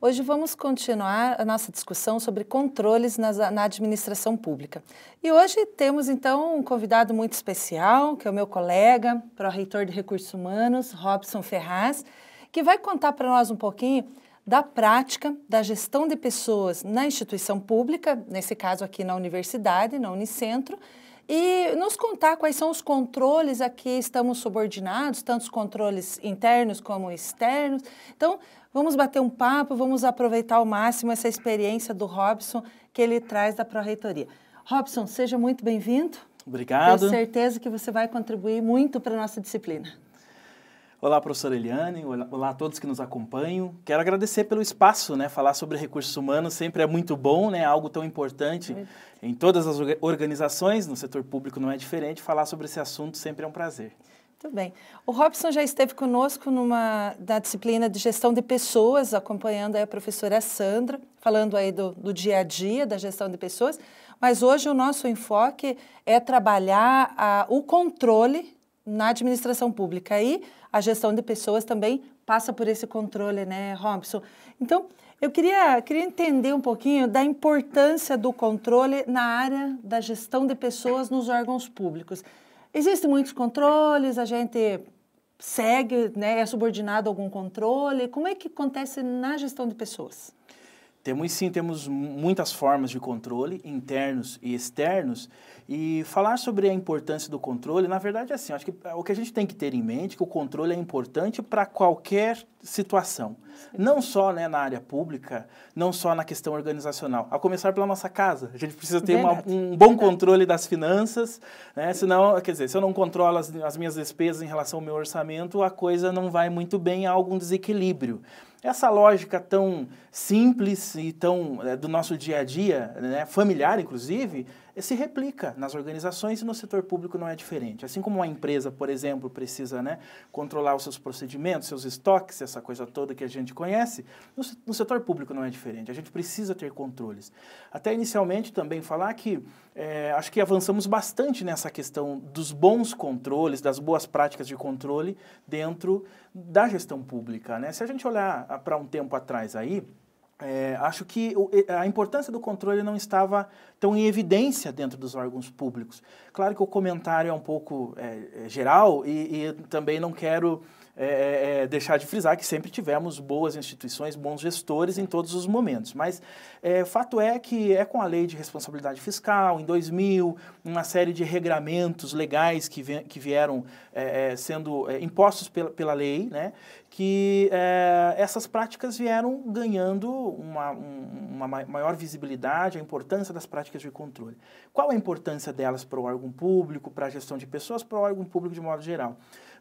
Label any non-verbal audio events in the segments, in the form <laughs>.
Hoje vamos continuar a nossa discussão sobre controles na administração pública. E hoje temos então um convidado muito especial, que é o meu colega, pró-reitor de recursos humanos, Robson Ferraz, que vai contar para nós um pouquinho da prática da gestão de pessoas na instituição pública, nesse caso aqui na universidade, na Unicentro, e nos contar quais são os controles a que estamos subordinados, tanto os controles internos como externos. Então, Vamos bater um papo, vamos aproveitar ao máximo essa experiência do Robson que ele traz da Pró-Reitoria. Robson, seja muito bem-vindo. Obrigado. Tenho certeza que você vai contribuir muito para a nossa disciplina. Olá, professora Eliane. Olá, a todos que nos acompanham. Quero agradecer pelo espaço, né? Falar sobre recursos humanos sempre é muito bom, né? Algo tão importante em todas as organizações, no setor público não é diferente. Falar sobre esse assunto sempre é um prazer. Muito bem. O Robson já esteve conosco numa da disciplina de gestão de pessoas, acompanhando a professora Sandra, falando aí do, do dia a dia da gestão de pessoas. Mas hoje o nosso enfoque é trabalhar a, o controle na administração pública. E a gestão de pessoas também passa por esse controle, né, Robson? Então, eu queria, queria entender um pouquinho da importância do controle na área da gestão de pessoas nos órgãos públicos. Existem muitos controles, a gente segue, né, é subordinado a algum controle. Como é que acontece na gestão de pessoas? Temos sim, temos muitas formas de controle, internos e externos, e falar sobre a importância do controle, na verdade é assim, acho que é, o que a gente tem que ter em mente é que o controle é importante para qualquer situação, sim. não só né, na área pública, não só na questão organizacional, a começar pela nossa casa, a gente precisa ter uma, um bom controle das finanças, né, senão, quer dizer, se eu não controlo as, as minhas despesas em relação ao meu orçamento, a coisa não vai muito bem, há algum desequilíbrio essa lógica tão simples e tão é, do nosso dia a dia, né, familiar inclusive, se replica nas organizações e no setor público não é diferente. Assim como uma empresa, por exemplo, precisa né, controlar os seus procedimentos, seus estoques, essa coisa toda que a gente conhece, no, no setor público não é diferente. A gente precisa ter controles. Até inicialmente também falar que é, acho que avançamos bastante nessa questão dos bons controles, das boas práticas de controle dentro da gestão pública. Né? Se a gente olhar ah, para um tempo atrás aí, é, acho que a importância do controle não estava tão em evidência dentro dos órgãos públicos. Claro que o comentário é um pouco é, é geral e, e também não quero é, é, é, deixar de frisar que sempre tivemos boas instituições, bons gestores em todos os momentos. Mas é, fato é que é com a lei de responsabilidade fiscal, em 2000, uma série de regramentos legais que, que vieram é, é, sendo impostos pela, pela lei, né, que essas práticas vieram ganhando uma, um, uma maior visibilidade, a importância das práticas de controle. Qual a importância delas para o órgão público, para a gestão de pessoas, para o órgão público de modo geral?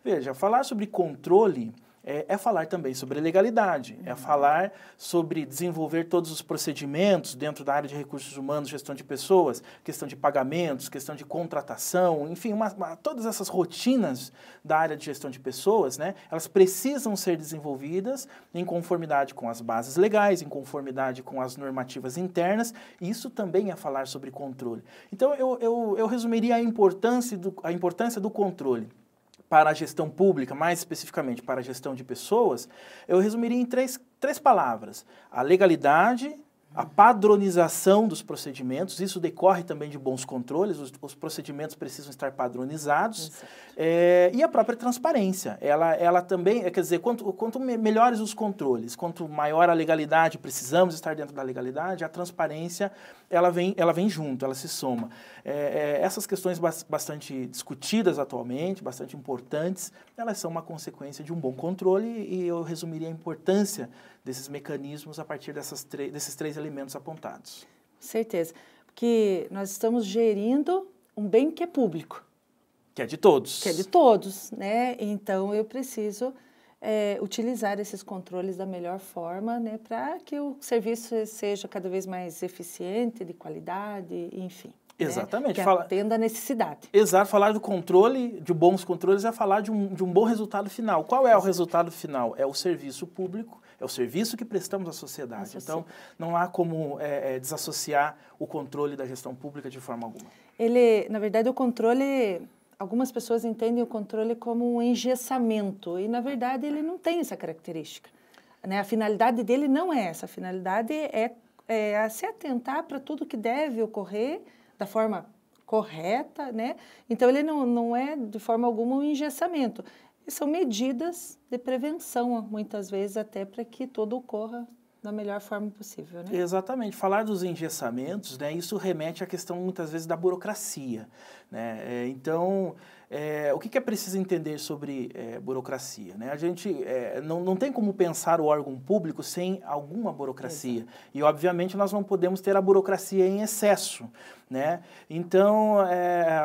Veja, falar sobre controle é, é, falar também sobre legalidade, é uhum. falar sobre desenvolver todos os procedimentos dentro da área de recursos humanos, gestão de pessoas, questão de pagamentos, questão de contratação, enfim, uma, uma, todas essas rotinas da área de gestão de pessoas, né, elas precisam ser desenvolvidas em conformidade com as bases legais, em conformidade com as normativas internas, e isso também é falar sobre controle. Então, eu, eu, eu resumiria a importância do, a importância do controle para a gestão pública, mais especificamente para a gestão de pessoas, eu resumiria em três, três palavras: a legalidade, a padronização dos procedimentos, isso decorre também de bons controles, os, os procedimentos precisam estar padronizados, é, e a própria transparência. Ela, ela também, eh, quer dizer, quanto, quanto melhores os controles, quanto maior a legalidade, precisamos estar dentro da legalidade, a transparência ela vem, ela vem junto, ela se soma. É, é, essas questões bastante discutidas atualmente, bastante importantes, elas são uma consequência de um bom controle e eu resumiria a importância desses mecanismos a partir desses três elementos apontados. Certeza. Porque nós estamos gerindo um bem que é público. Que é de todos. Que é de todos, né? Então eu preciso é, utilizar esses controles da melhor forma, né? Para que o serviço seja cada vez mais eficiente, de qualidade, enfim. Né? Exatamente. Né? Que atenda a necessidade. Exato. Falar do controle, de bons controles, é falar de um, de um bom resultado final. Qual é Exato. o resultado final? É o serviço público é o serviço que prestamos à sociedade. Associa. Então, não há como é, é, desassociar o controle da gestão pública de forma alguma. Ele, na verdade, o controle algumas pessoas entendem o controle como um engessamento e na verdade ele não tem essa característica né a finalidade dele não é essa a finalidade é, é se atentar para tudo que deve ocorrer da forma correta né então ele não, não é de forma alguma um engessamento e são medidas de prevenção, muitas vezes, até para que tudo ocorra da melhor forma possível, né? Exatamente. Falar dos engessamentos, né, isso remete à questão, muitas vezes, da burocracia. Né? É, então, é, o que, que, é preciso entender sobre é, burocracia? Né? A gente é, não, não tem como pensar o órgão público sem alguma burocracia. Exato. E, obviamente, nós não podemos ter a burocracia em excesso. Né? Então, é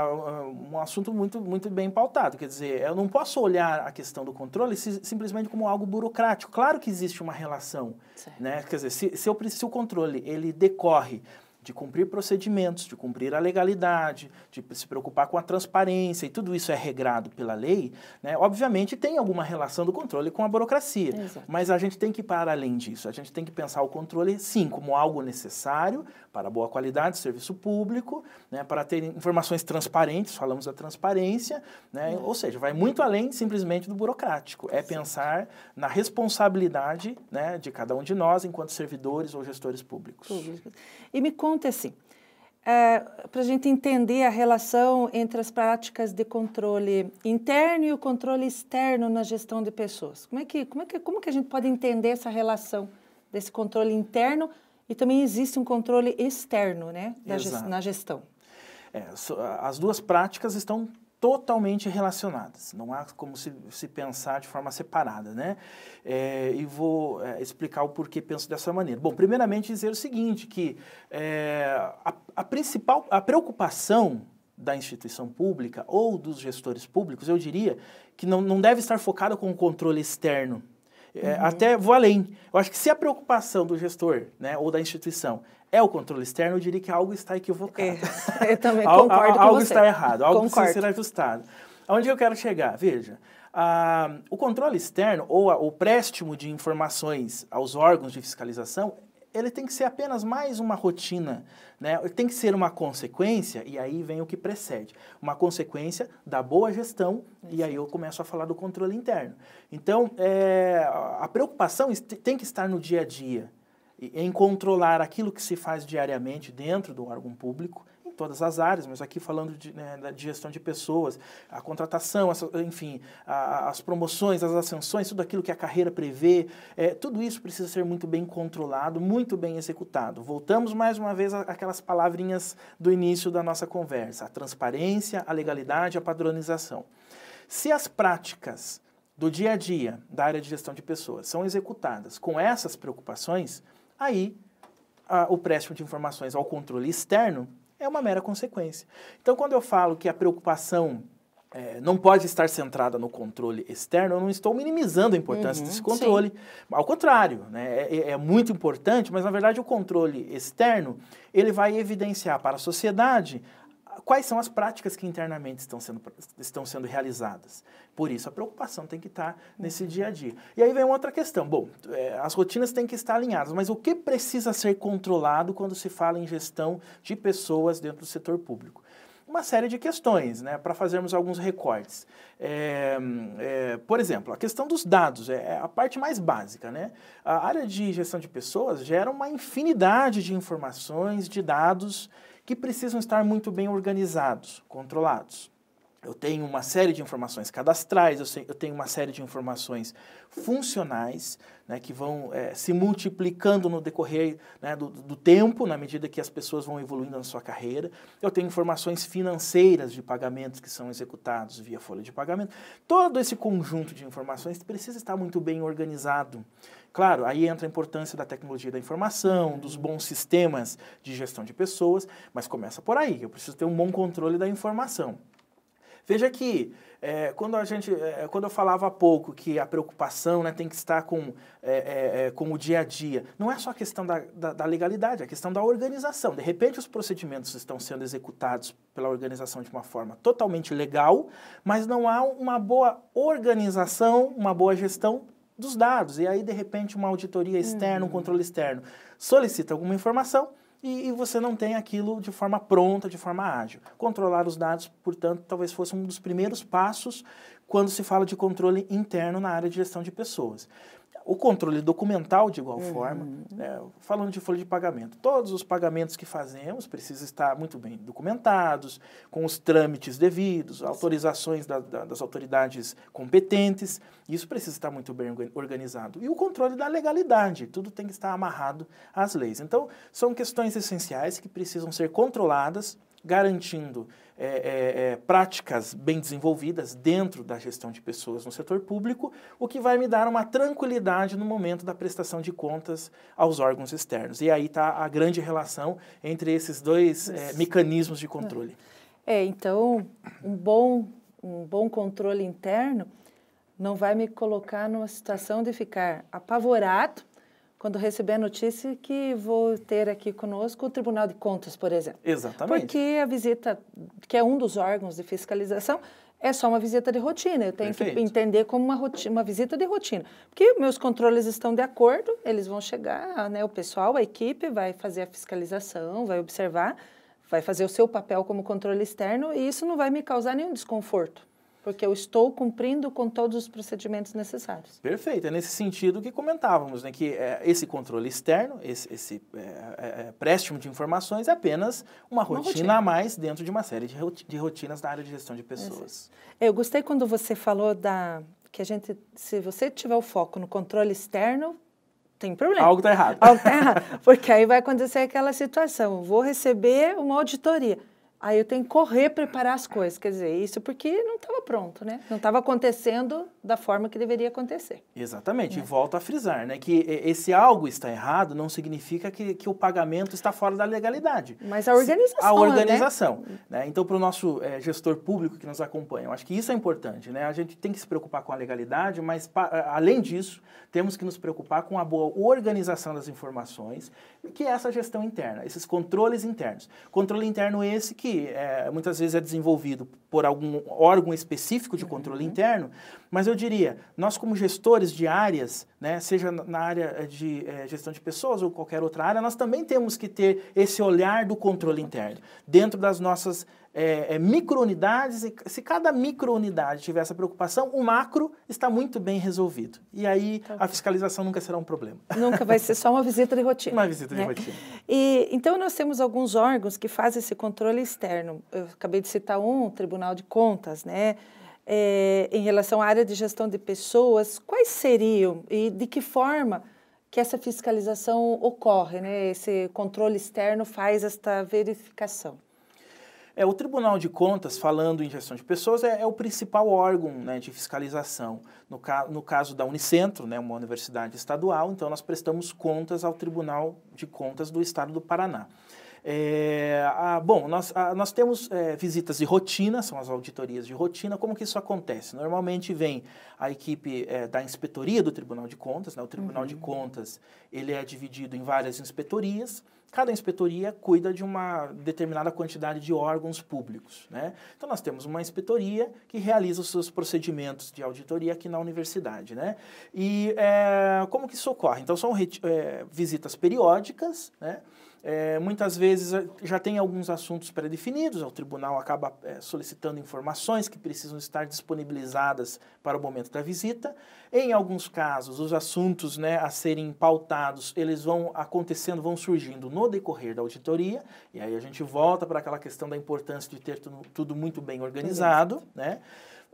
um assunto muito, muito bem pautado. Quer dizer, eu não posso olhar a questão do controle se, simplesmente como algo burocrático. Claro que existe uma relação. Né? Quer dizer, se, se, eu, se o controle ele decorre de cumprir procedimentos, de cumprir a legalidade, de se preocupar com a transparência, e tudo isso é regrado pela lei, né, obviamente tem alguma relação do controle com a burocracia. Exato. Mas a gente tem que ir para além disso. A gente tem que pensar o controle, sim, como algo necessário para a boa qualidade do serviço público, né, para ter informações transparentes, falamos da transparência, né, uhum. ou seja, vai muito além simplesmente do burocrático. É pensar na responsabilidade né, de cada um de nós enquanto servidores ou gestores públicos. Público. E me conta acontece? para a gente entender a relação entre as práticas de controle interno e o controle externo na gestão de pessoas. Como é que, como é que, como que a gente pode entender essa relação desse controle interno e também existe um controle externo né, da, na gestão? É, so, as duas práticas estão totalmente relacionadas, não há como se, se pensar de forma separada, né? É, e vou é, explicar o porquê penso dessa maneira. Bom, primeiramente dizer o seguinte, que é, a, a principal, a preocupação da instituição pública ou dos gestores públicos, eu diria que não, não deve estar focada com o controle externo, é, uhum. Até vou além. Eu acho que se a preocupação do gestor né, ou da instituição é o controle externo, eu diria que algo está equivocado. É, <laughs> eu também <laughs> concordo com algo, algo está errado, algo concordo. precisa ser ajustado. Onde eu quero chegar? Veja, o controle externo ou a, o préstimo de informações aos órgãos de fiscalização ele tem que ser apenas mais uma rotina, né? tem que ser uma consequência, e aí vem o que precede. Uma consequência da boa gestão, Exato. e aí eu começo a falar do controle interno. Então, é, a preocupação tem que estar no dia a dia, em controlar aquilo que se faz diariamente dentro do órgão público, em todas as áreas, mas aqui falando de, né, de gestão de pessoas, a contratação, essa, enfim, a, as promoções, as ascensões, tudo aquilo que a carreira prevê, é, tudo isso precisa ser muito bem controlado, muito bem executado. Voltamos mais uma vez àquelas palavrinhas do início da nossa conversa: a transparência, a legalidade, a padronização. Se as práticas do dia a dia da área de gestão de pessoas são executadas com essas preocupações, aí a, o préstimo de informações ao controle externo é uma mera consequência. Então, quando eu falo que a preocupação é, não pode estar centrada no controle externo, eu não estou minimizando a importância uhum, desse controle. Sim. Ao contrário, né, é, é, é, muito importante, mas na verdade o controle externo ele vai evidenciar para a sociedade quais são as práticas que internamente estão sendo, estão sendo realizadas. Por isso, a preocupação tem que estar tá nesse dia a dia. E aí vem outra questão. Bom, é, as rotinas têm que estar alinhadas, mas o que precisa ser controlado quando se fala em gestão de pessoas dentro do setor público? Uma série de questões, né, para fazermos alguns recortes. É, é, por exemplo, a questão dos dados é, é a parte mais básica, né? A área de gestão de pessoas gera uma infinidade de informações, de dados, que precisam estar muito bem organizados, controlados eu tenho uma série de informações cadastrais, eu tenho uma série de informações funcionais, né, que vão é, se multiplicando no decorrer né, do, do, tempo, na medida que as pessoas vão evoluindo na sua carreira. Eu tenho informações financeiras de pagamentos que são executados via folha de pagamento. Todo esse conjunto de informações precisa estar muito bem organizado. Claro, aí entra a importância da tecnologia da informação, dos bons sistemas de gestão de pessoas, mas começa por aí. Eu preciso ter um bom controle da informação. Veja que é, quando a gente, é, quando eu falava há pouco que a preocupação né, tem que estar com, é, com o dia a dia, não é só a questão da, da, da legalidade, é a questão da organização. De repente, os procedimentos estão sendo executados pela organização de uma forma totalmente legal, mas não há uma boa organização, uma boa gestão dos dados. E aí, de repente, uma auditoria externa, um uhum. controle externo solicita alguma informação, e, e, você não tem aquilo de forma pronta, de forma ágil. Controlar os dados, portanto, talvez fosse um dos primeiros passos quando se fala de controle interno na área de gestão de pessoas o controle documental de igual uhum. forma, né? falando de folha de pagamento, todos os pagamentos que fazemos precisam estar muito bem documentados, com os trâmites devidos, autorizações da, da, das autoridades competentes, isso precisa estar muito bem organizado. E o controle da legalidade, tudo tem que estar amarrado às leis. Então, são questões essenciais que precisam ser controladas garantindo é, é, é, práticas bem desenvolvidas dentro da gestão de pessoas no setor público, o que vai me dar uma tranquilidade no momento da prestação de contas aos órgãos externos. E aí está a grande relação entre esses dois é, mecanismos de controle. É, então, um bom, um bom controle interno não vai me colocar numa situação de ficar apavorado quando receber a notícia que vou ter aqui conosco o Tribunal de Contas, por exemplo. Exatamente. Porque a visita, que é um dos órgãos de fiscalização, é só uma visita de rotina. Eu tenho Perfeito. que entender como uma, rotina, uma visita de rotina. Porque meus controles estão de acordo, eles vão chegar, né, o pessoal, a equipe vai fazer a fiscalização, vai observar, vai fazer o seu papel como controle externo e isso não vai me causar nenhum desconforto porque eu estou cumprindo com todos os procedimentos necessários. Perfeito, é nesse sentido que comentávamos, né, que é, esse controle externo, esse, esse é, é, é préstimo de informações é apenas uma, uma rotina, a mais dentro de uma série de, de rotinas da área de gestão de pessoas. Eu gostei quando você falou da que a gente, se você tiver o foco no controle externo, tem problema. Algo está errado. Algo está errado, porque aí vai acontecer aquela situação, vou receber uma auditoria. Aí eu tenho que correr preparar as coisas, quer dizer, isso porque não estava pronto, né? Não estava acontecendo da forma que deveria acontecer. Exatamente, e é. volto a frisar, né? Que esse algo está errado não significa que, que o pagamento está fora da legalidade. Mas a organização. A né? organização. Né? Né? Então, para o nosso é, gestor público que nos acompanha, eu acho que isso é importante, né? A gente tem que se preocupar com a legalidade, mas além disso, temos que nos preocupar com a boa organização das informações, que é essa gestão interna, esses controles internos. Controle interno esse que é, muitas vezes é desenvolvido por algum órgão específico de controle uhum. interno, mas eu diria, nós como gestores de áreas, né, seja na área eh, de é, gestão de pessoas ou qualquer outra área, nós também temos que ter esse olhar do controle interno dentro das nossas é, é, microunidades, e se cada microunidade tiver essa preocupação, o macro está muito bem resolvido. E aí tá a fiscalização nunca será um problema. Nunca vai ser só uma visita de rotina. Uma visita de né? rotina. E, então, nós temos alguns órgãos que fazem esse controle externo. Eu acabei de citar um, o Tribunal de Contas, né? É, em relação à área de gestão de pessoas, quais seriam e de que forma que essa fiscalização ocorre, né? Esse controle externo faz esta verificação. É, o Tribunal de Contas, falando em gestão de pessoas, é, é o principal órgão né, de fiscalização. No, ca no caso da Unicentro, né, uma universidade estadual, então nós prestamos contas ao Tribunal de Contas do Estado do Paraná. É, ah, bom, nós, ah, nós temos é, visitas de rotina, são as auditorias de rotina. Como que isso acontece? Normalmente vem a equipe é, da inspetoria do Tribunal de Contas. Né? O Tribunal uhum. de Contas ele é dividido em várias inspetorias. Cada inspetoria cuida de uma determinada quantidade de órgãos públicos. Né? Então, nós temos uma inspetoria que realiza os seus procedimentos de auditoria aqui na universidade. Né? E é, como que isso ocorre? Então, são é, visitas periódicas, né? É, muitas vezes eh, já tem alguns assuntos pré-definidos, o tribunal acaba é, solicitando informações que precisam estar disponibilizadas para o momento da visita. Em alguns casos, os assuntos né, a serem pautados, eles vão acontecendo, vão surgindo no decorrer da auditoria, e aí a gente volta para aquela questão da importância de ter tudo, tudo muito bem organizado, Sim. né?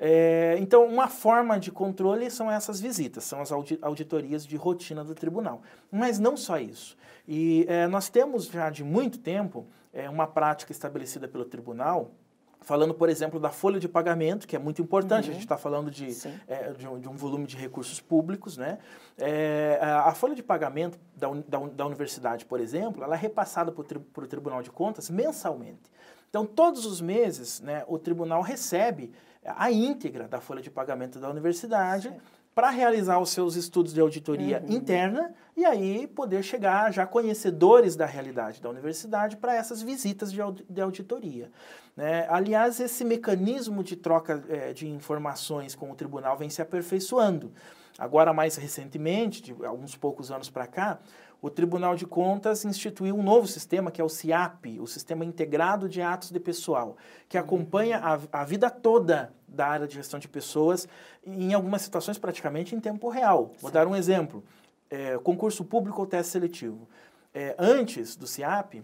É, então, uma forma de controle são essas visitas, são as auditorias de rotina do tribunal. Mas não só isso. E é, nós temos já de muito tempo é, uma prática estabelecida pelo tribunal. Falando, por exemplo, da folha de pagamento, que é muito importante, uhum. a gente está falando de, é, de um, de, um, volume de recursos públicos, né? É, a, a folha de pagamento da, da, da, universidade, por exemplo, ela é repassada para o Tribunal de Contas mensalmente. Então, todos os meses, né, o tribunal recebe a íntegra da folha de pagamento da universidade para realizar os seus estudos de auditoria uhum. interna e aí poder chegar já conhecedores da realidade da universidade para essas visitas de, de auditoria. Né? Aliás, esse mecanismo de troca é, de informações com o tribunal vem se aperfeiçoando. Agora, mais recentemente, de alguns poucos anos para cá, o Tribunal de Contas instituiu um novo sistema, que é o CIAP, o Sistema Integrado de Atos de Pessoal, que uhum. acompanha a, a vida toda da área de gestão de pessoas, em algumas situações praticamente em tempo real. Vou dar um exemplo. É, concurso público ou teste seletivo. É, antes do CIAP,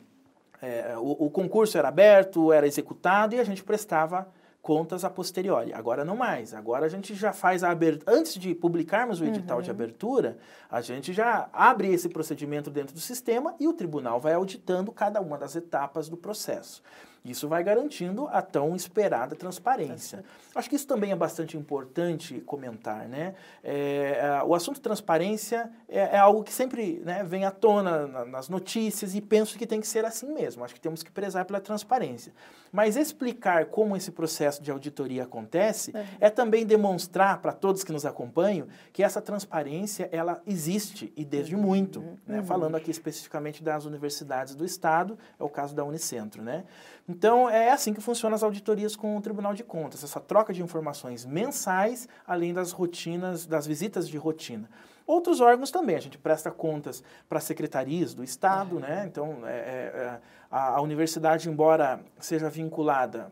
é, o, o concurso era aberto, era executado e a gente prestava contas a posteriori. Agora não mais. Agora a gente já faz a abertura. Antes de publicarmos o edital uhum. de abertura, a gente já abre esse procedimento dentro do sistema e o tribunal vai auditando cada uma das etapas do processo. Isso vai garantindo a tão esperada transparência. Acho que isso também é bastante importante comentar, né? É, o assunto transparência é, é algo que sempre né, vem à tona nas notícias e penso que tem que ser assim mesmo. Acho que temos que prezar pela transparência. Mas explicar como esse processo de auditoria acontece é, é também demonstrar para todos que nos acompanham que essa transparência ela existe e desde uhum. muito. Né? Uhum. Né? Falando aqui especificamente das universidades do estado, é o caso da Unicentro, né? Então, é assim que funcionam as auditorias com o Tribunal de Contas, essa troca de informações mensais, além das rotinas, das visitas de rotina. Outros órgãos também, a gente presta contas para secretarias do Estado, uhum. né? Então, é, é, é, a, a universidade, embora seja vinculada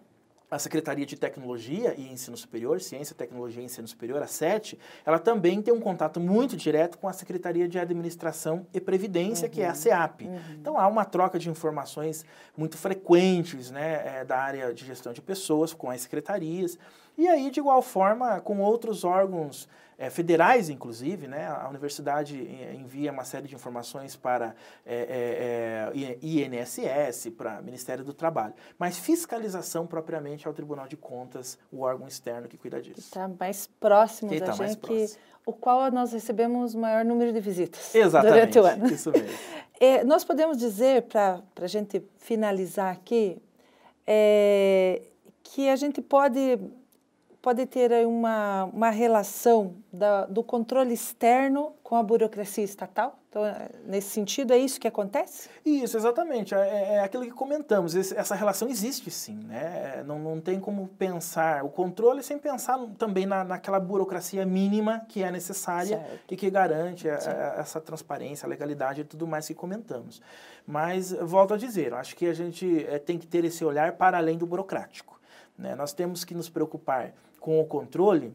a Secretaria de Tecnologia e Ensino Superior, Ciência, Tecnologia e Ensino Superior, a SET, ela também tem um contato muito direto com a Secretaria de Administração e Previdência, uhum. que é a uhum. SEAP. Uhum. Então há uma troca de informações muito frequentes né, é, da área de gestão de pessoas com as secretarias. E aí, de igual forma, com outros órgãos é, federais, inclusive, né? A universidade eh, envia uma série de informações para é, é, INSS, para Ministério do Trabalho. Mas fiscalização propriamente ao Tribunal de Contas, o órgão externo que cuida disso. Está mais próximo da tá gente, o qual nós recebemos maior número de visitas <laughs> Exatamente, durante o ano. Isso mesmo. <laughs> Eh, nós podemos dizer, para a gente finalizar aqui, que a gente pode pode ter aí uma, uma relação da, do controle externo com a burocracia estatal? Então, é, nesse sentido, é isso que acontece? Isso, exatamente. É, é, é aquilo que comentamos. Esse, essa relação existe, sim. Né? Não, não tem como pensar o controle sem pensar também na, naquela burocracia mínima que é necessária certo. e que garante a, a, essa transparência, a legalidade e tudo mais que comentamos. Mas, volto a dizer, acho que a gente é, tem que ter esse olhar para além do burocrático. Né? Nós temos que nos preocupar com o controle,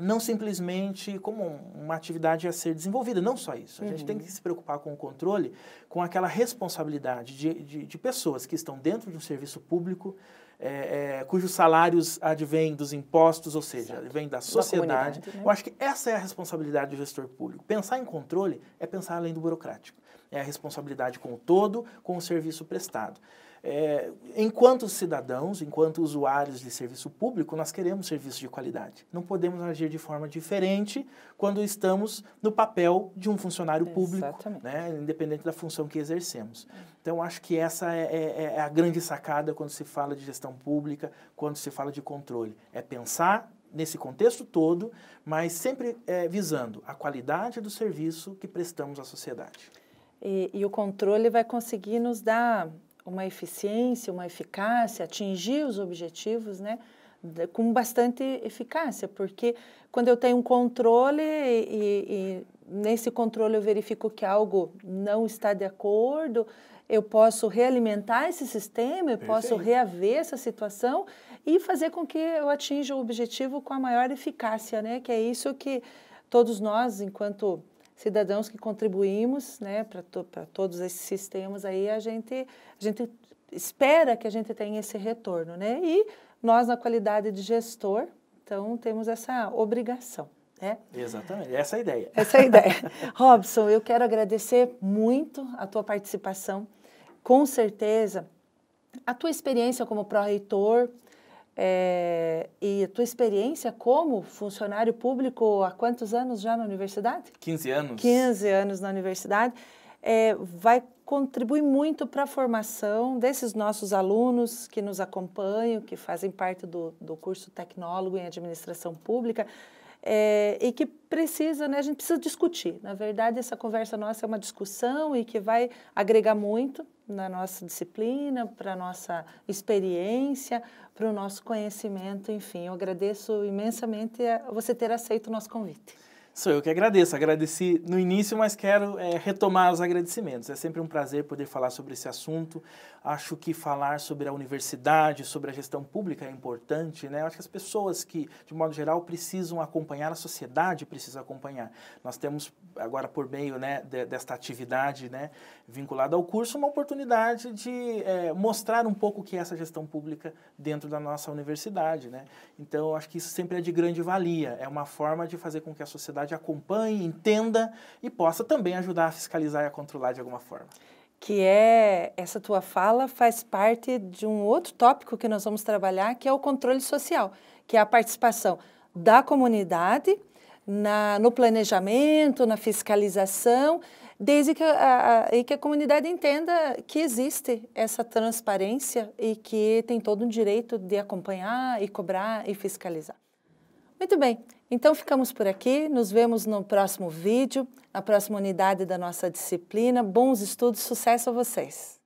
não simplesmente como uma atividade a ser desenvolvida, não só isso. A uhum. gente tem que uhum. se preocupar com o controle, com aquela responsabilidade de, de, de pessoas que estão dentro de um serviço público, é, é, cujos salários advêm dos impostos, ou seja, Exato. da sociedade. Da né? Eu acho que essa é a responsabilidade do gestor público. Pensar em controle é pensar além do burocrático. É a responsabilidade com o todo, com o serviço prestado. É, enquanto cidadãos, enquanto usuários de serviço público, nós queremos serviço de qualidade. Não podemos agir de forma diferente quando estamos no papel de um funcionário público, né? independente da função que exercemos. Então, acho que essa é, é, é, é a grande sacada quando se fala de gestão pública, quando se fala de controle. É pensar nesse contexto todo, mas sempre é, visando a qualidade do serviço que prestamos à sociedade. E, e, o controle vai conseguir nos dar uma eficiência, uma eficácia, atingir os objetivos, né? com bastante eficácia, porque quando eu tenho um controle e, e, nesse controle eu verifico que algo não está de acordo, eu posso realimentar esse sistema, eu posso reaver essa situação e fazer com que eu atinja o objetivo com a maior eficácia, né? Que é isso que todos nós, enquanto cidadãos que contribuímos né, para to, todos esses sistemas, aí a gente, a gente espera que a gente tenha esse retorno. Né? E nós, na qualidade de gestor, então temos essa obrigação. Né? Exatamente, essa é a ideia. Essa é a ideia. <laughs> Robson, eu quero agradecer muito a tua participação. Com certeza, a tua experiência como pró-reitor, é, e tua experiência como funcionário público há quantos anos já na universidade? 15 anos. 15 anos na universidade. É, vai contribuir muito para a formação desses nossos alunos que nos acompanham, que fazem parte do, do curso Tecnólogo em Administração Pública é, e que precisa, né, a gente precisa discutir. Na verdade, essa conversa nossa é uma discussão e que vai agregar muito na nossa disciplina, para a nossa experiência, para o nosso conhecimento, enfim. Eu agradeço imensamente você ter aceito o nosso convite. Sou eu que agradeço. Agradeci no início, mas quero é, retomar os agradecimentos. É sempre um prazer poder falar sobre esse assunto. Acho que falar sobre a universidade, sobre a gestão pública é importante, né? Acho que as pessoas que, de modo geral, precisam acompanhar, a sociedade precisa acompanhar. Nós temos agora, por meio né, desta atividade né, vinculada ao curso, uma oportunidade de é, mostrar um pouco o que é essa gestão pública dentro da nossa universidade, né? Então, acho que isso sempre é de grande valia. É uma forma de fazer com que a sociedade sociedade acompanhe, entenda e possa também ajudar a fiscalizar e a controlar de alguma forma que é essa tua fala faz parte de um outro tópico que nós vamos trabalhar, que é o controle social, que é a participação da comunidade na, no planejamento, na fiscalização, desde que a, a, que a comunidade entenda que existe essa transparência e que tem todo o direito de acompanhar e cobrar e fiscalizar. Muito bem, então ficamos por aqui. Nos vemos no próximo vídeo, na próxima unidade da nossa disciplina. Bons estudos, sucesso a vocês!